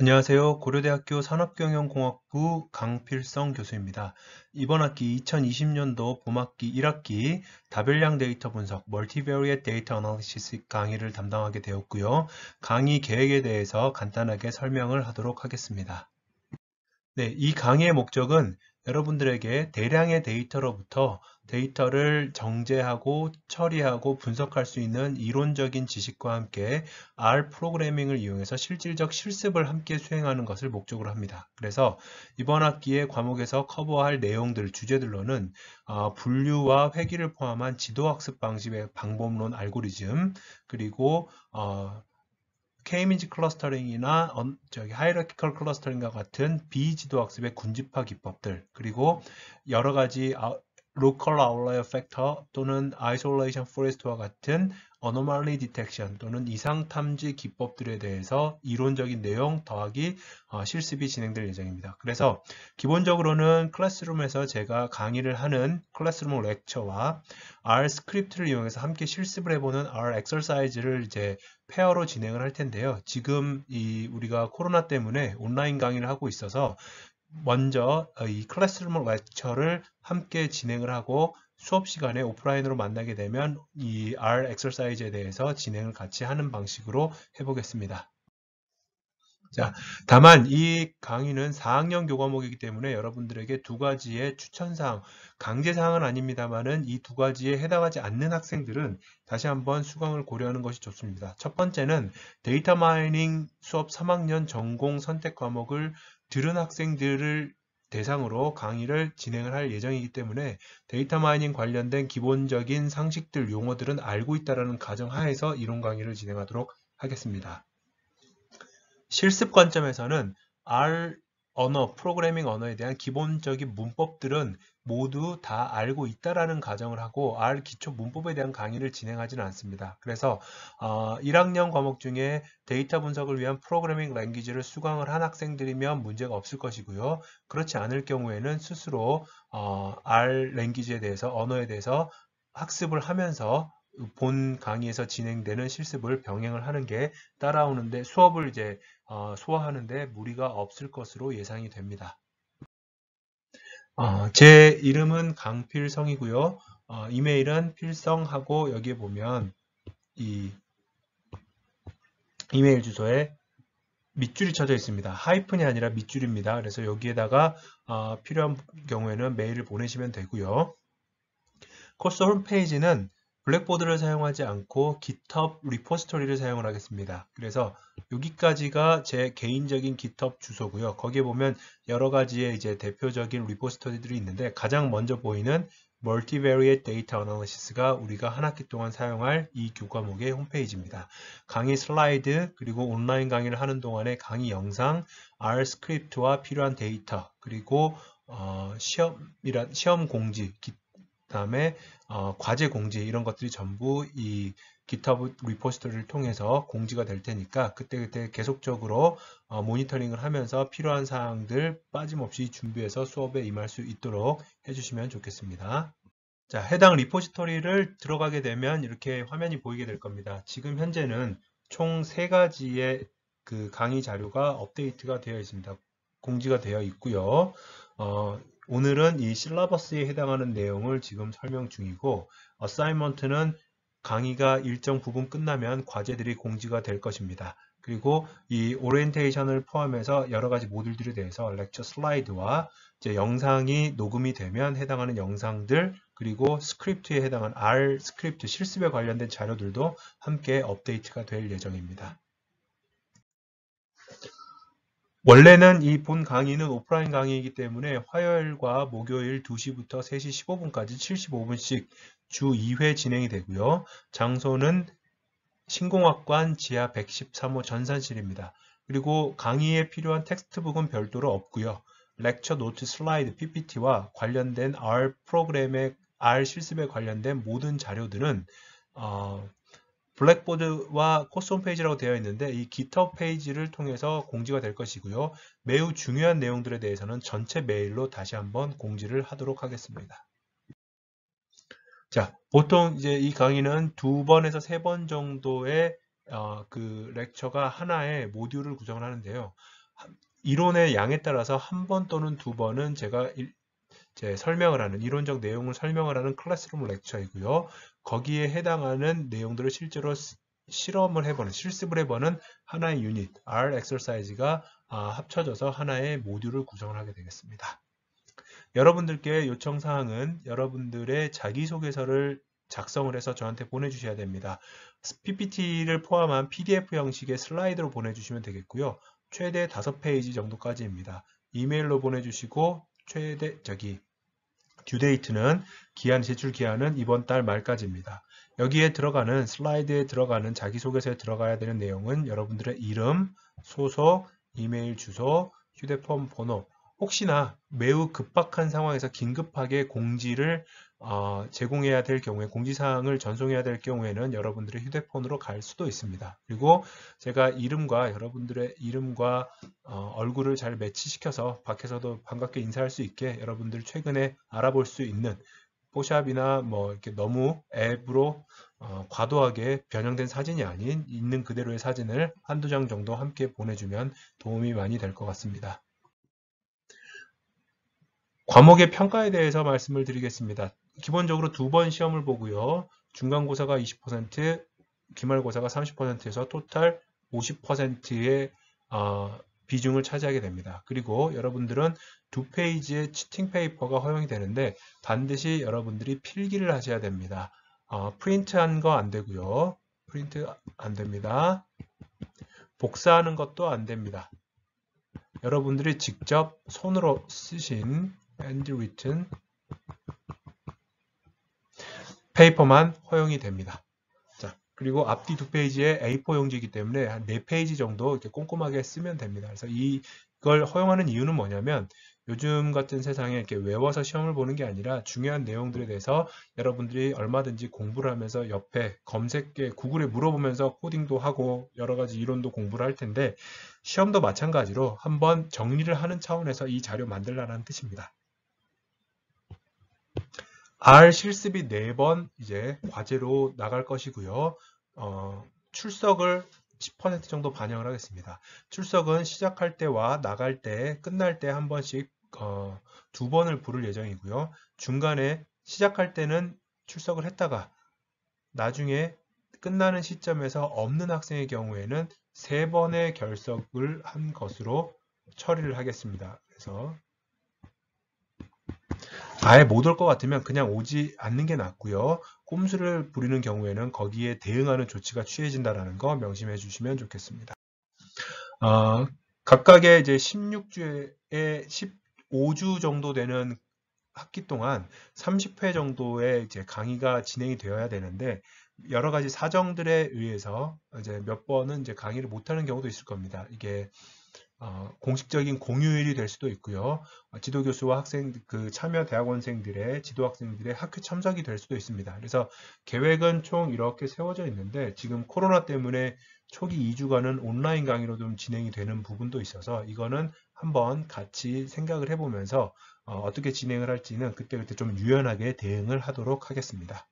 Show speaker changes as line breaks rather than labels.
안녕하세요. 고려대학교 산업경영공학부 강필성 교수입니다. 이번 학기 2020년도 봄학기 1학기 다별량 데이터 분석 멀티베리엣 데이터 어널리시스 강의를 담당하게 되었고요. 강의 계획에 대해서 간단하게 설명을 하도록 하겠습니다. 네, 이 강의의 목적은 여러분들에게 대량의 데이터로부터 데이터를 정제하고 처리하고 분석할 수 있는 이론적인 지식과 함께 R 프로그래밍을 이용해서 실질적 실습을 함께 수행하는 것을 목적으로 합니다. 그래서 이번 학기의 과목에서 커버할 내용들, 주제들로는 어, 분류와 회귀를 포함한 지도학습 방식의 방법론 알고리즘, 그리고 어, 케이민지 클러스터링이나 저기 하이러키컬 클러스터링과 같은 비지도학습의 군집화 기법들 그리고 여러 가지 아, 로컬 아웃라이어 팩터 또는 아이솔레이션 포레스트와 같은 어노말리 디텍션 또는 이상 탐지 기법들에 대해서 이론적인 내용 더하기 어, 실습이 진행될 예정입니다. 그래서 기본적으로는 클래스룸에서 제가 강의를 하는 클래스룸 렉처와 R 스크립트를 이용해서 함께 실습을 해보는 R 엑설사이즈를 이제 페어로 진행을 할 텐데요. 지금 이 우리가 코로나 때문에 온라인 강의를 하고 있어서 먼저 어, 이 클래스룸 렉처를 함께 진행을 하고 수업 시간에 오프라인으로 만나게 되면 이 R 엑서사이즈에 대해서 진행을 같이 하는 방식으로 해보겠습니다. 자, 다만 이 강의는 4학년 교과목이기 때문에 여러분들에게 두 가지의 추천사항, 강제사항은 아닙니다만은 이 두 가지에 해당하지 않는 학생들은 다시 한번 수강을 고려하는 것이 좋습니다. 첫 번째는 데이터 마이닝 수업 3학년 전공 선택 과목을 들은 학생들을 대상으로 강의를 진행을 할 예정이기 때문에 데이터 마이닝 관련된 기본적인 상식들, 용어들은 알고 있다라는 가정하에서 이론 강의를 진행하도록 하겠습니다. 실습 관점에서는 R 언어, 프로그래밍 언어에 대한 기본적인 문법들은 모두 다 알고 있다라는 가정을 하고 R 기초 문법에 대한 강의를 진행하지는 않습니다. 그래서 어, 1학년 과목 중에 데이터 분석을 위한 프로그래밍 랭귀지를 수강을 한 학생들이면 문제가 없을 것이고요. 그렇지 않을 경우에는 스스로 어, R 랭귀지에 대해서 언어에 대해서 학습을 하면서 본 강의에서 진행되는 실습을 병행을 하는 게 따라오는데 수업을 이제 어, 소화하는데 무리가 없을 것으로 예상이 됩니다. 어, 제 이름은 강필성이고요. 어, 이메일은 필성하고 여기에 보면 이 이메일 주소에 밑줄이 쳐져 있습니다. 하이픈이 아니라 밑줄입니다. 그래서 여기에다가 어, 필요한 경우에는 메일을 보내시면 되고요. 코스 홈페이지는 블랙보드를 사용하지 않고 GitHub 리포스토리를 사용을 하겠습니다. 그래서 여기까지가 제 개인적인 GitHub 주소고요. 거기에 보면 여러 가지의 이제 대표적인 리포스터리들이 있는데 가장 먼저 보이는 Multivariate Data Analysis가 우리가 한 학기 동안 사용할 이 교과목의 홈페이지입니다. 강의 슬라이드 그리고 온라인 강의를 하는 동안의 강의 영상, R 스크립트와 필요한 데이터 그리고 어, 시험이란 시험 공지, 다음에 어, 과제 공지 이런 것들이 전부 이 GitHub 리포스터리를 통해서 공지가 될 테니까 그때그때 계속적으로 어, 모니터링을 하면서 필요한 사항들 빠짐없이 준비해서 수업에 임할 수 있도록 해주시면 좋겠습니다. 자, 해당 리포지토리를 들어가게 되면 이렇게 화면이 보이게 될 겁니다. 지금 현재는 총 세가지의그 강의 자료가 업데이트가 되어 있습니다. 공지가 되어 있고요. 어, 오늘은 이 실라버스에 해당하는 내용을 지금 설명 중이고 어사이먼트는 강의가 일정 부분 끝나면 과제들이 공지가 될 것입니다. 그리고 이 오리엔테이션을 포함해서 여러 가지 모듈들에 대해서 렉처 슬라이드와 이제 영상이 녹음이 되면 해당하는 영상들 그리고 스크립트에 해당한 R 스크립트 실습에 관련된 자료들도 함께 업데이트가 될 예정입니다. 원래는 이 본 강의는 오프라인 강의이기 때문에 화요일과 목요일 2시부터 3시 15분까지 75분씩 주 2회 진행이 되고요. 장소는 신공학관 지하 113호 전산실입니다. 그리고 강의에 필요한 텍스트북은 별도로 없고요. 렉처 노트 슬라이드 PPT와 관련된 R 프로그램의 R 실습에 관련된 모든 자료들은 어, 블랙보드와 코스 홈페이지라고 되어 있는데 이 GitHub 페이지를 통해서 공지가 될 것이고요. 매우 중요한 내용들에 대해서는 전체 메일로 다시 한번 공지를 하도록 하겠습니다. 자, 보통 이제 이 강의는 두 번에서 세 번 정도의 어, 그 렉처가 하나의 모듈을 구성을 하는데요. 이론의 양에 따라서 한 번 또는 두 번은 제가 이제 설명을 하는 이론적 내용을 설명을 하는 클래스룸 렉처이고요. 거기에 해당하는 내용들을 실제로 실험을 해보는 실습을 해보는 하나의 유닛 R 엑서사이즈가 아, 합쳐져서 하나의 모듈을 구성을 하게 되겠습니다. 여러분들께 요청 사항은 여러분들의 자기소개서를 작성을 해서 저한테 보내주셔야 됩니다. PPT를 포함한 PDF 형식의 슬라이드로 보내주시면 되겠고요. 최대 5페이지 정도까지입니다. 이메일로 보내주시고 최대 저기 듀데이트는 기한 제출 기한은 이번 달 말까지입니다. 여기에 들어가는 슬라이드에 들어가는 자기소개서에 들어가야 되는 내용은 여러분들의 이름, 소속, 이메일 주소, 휴대폰 번호 혹시나 매우 급박한 상황에서 긴급하게 공지를 어, 제공해야 될 경우에 공지사항을 전송해야 될 경우에는 여러분들의 휴대폰으로 갈 수도 있습니다. 그리고 제가 이름과 여러분들의 이름과 어, 얼굴을 잘 매치시켜서 밖에서도 반갑게 인사할 수 있게 여러분들 최근에 알아볼 수 있는 포샵이나 뭐 이렇게 너무 앱으로 어, 과도하게 변형된 사진이 아닌 있는 그대로의 사진을 한두 장 정도 함께 보내주면 도움이 많이 될 것 같습니다. 과목의 평가에 대해서 말씀을 드리겠습니다. 기본적으로 두 번 시험을 보고요. 중간고사가 20%, 기말고사가 30%에서 토탈 50%의 어, 비중을 차지하게 됩니다. 그리고 여러분들은 두 페이지의 치팅 페이퍼가 허용이 되는데 반드시 여러분들이 필기를 하셔야 됩니다. 어, 프린트한 거 안 되고요. 프린트 안 됩니다. 복사하는 것도 안 됩니다. 여러분들이 직접 손으로 쓰신 handwritten 페이퍼만 허용이 됩니다. 자, 그리고 앞뒤 두 페이지에 A4 용지이기 때문에 한 네 페이지 정도 이렇게 꼼꼼하게 쓰면 됩니다. 그래서 이걸 허용하는 이유는 뭐냐면 요즘 같은 세상에 이렇게 외워서 시험을 보는 게 아니라 중요한 내용들에 대해서 여러분들이 얼마든지 공부를 하면서 옆에 검색에 구글에 물어보면서 코딩도 하고 여러 가지 이론도 공부를 할 텐데 시험도 마찬가지로 한번 정리를 하는 차원에서 이 자료 만들라는 뜻입니다. R 실습이 4번 이제 과제로 나갈 것이고요. 어, 출석을 10% 정도 반영을 하겠습니다. 출석은 시작할 때와 나갈 때, 끝날 때 한 번씩 어, 두 번을 부를 예정이고요. 중간에 시작할 때는 출석을 했다가 나중에 끝나는 시점에서 없는 학생의 경우에는 세 번의 결석을 한 것으로 처리를 하겠습니다. 그래서 아예 못 올 것 같으면 그냥 오지 않는 게 낫고요. 꼼수를 부리는 경우에는 거기에 대응하는 조치가 취해진다라는 거 명심해 주시면 좋겠습니다. 어, 각각의 이제 16주에 15주 정도 되는 학기 동안 30회 정도의 이제 강의가 진행이 되어야 되는데 여러 가지 사정들에 의해서 이제 몇 번은 이제 강의를 못하는 경우도 있을 겁니다. 이게 어, 공식적인 공휴일이 될 수도 있고요. 어, 지도 교수와 학생 그 참여 대학원생들의 지도 학생들의 학회 참석이 될 수도 있습니다. 그래서 계획은 총 이렇게 세워져 있는데 지금 코로나 때문에 초기 2주간은 온라인 강의로 좀 진행이 되는 부분도 있어서 이거는 한번 같이 생각을 해보면서 어, 어떻게 진행을 할지는 그때그때 좀 유연하게 대응을 하도록 하겠습니다.